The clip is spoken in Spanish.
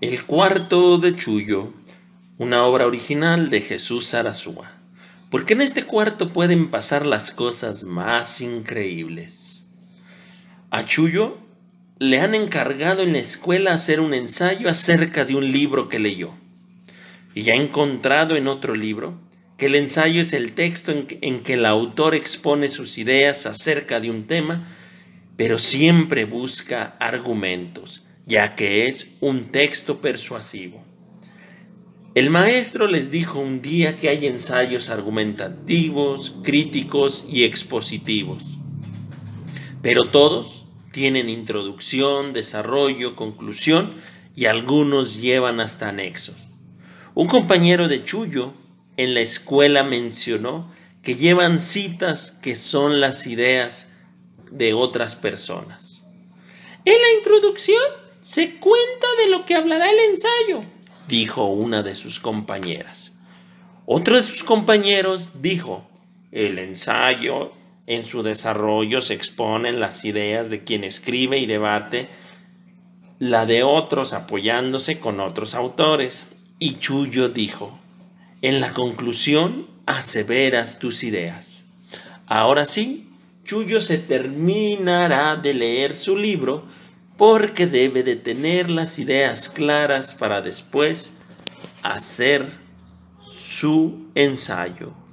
El cuarto de Chuyo, una obra original de Jesús Sarasúa. Porque en este cuarto pueden pasar las cosas más increíbles. A Chuyo le han encargado en la escuela hacer un ensayo acerca de un libro que leyó. Y ha encontrado en otro libro que el ensayo es el texto en que el autor expone sus ideas acerca de un tema, pero siempre busca argumentos, ya que es un texto persuasivo. El maestro les dijo un día que hay ensayos argumentativos, críticos y expositivos, pero todos tienen introducción, desarrollo, conclusión y algunos llevan hasta anexos. Un compañero de Chuyo en la escuela mencionó que llevan citas que son las ideas de otras personas. En la introducción se cuenta de lo que hablará el ensayo, dijo una de sus compañeras. Otro de sus compañeros dijo, el ensayo en su desarrollo se exponen las ideas de quien escribe y debate la de otros apoyándose con otros autores. Y Chuyo dijo, en la conclusión aseveras tus ideas. Ahora sí, Chuyo se terminará de leer su libro porque debe de tener las ideas claras para después hacer su ensayo.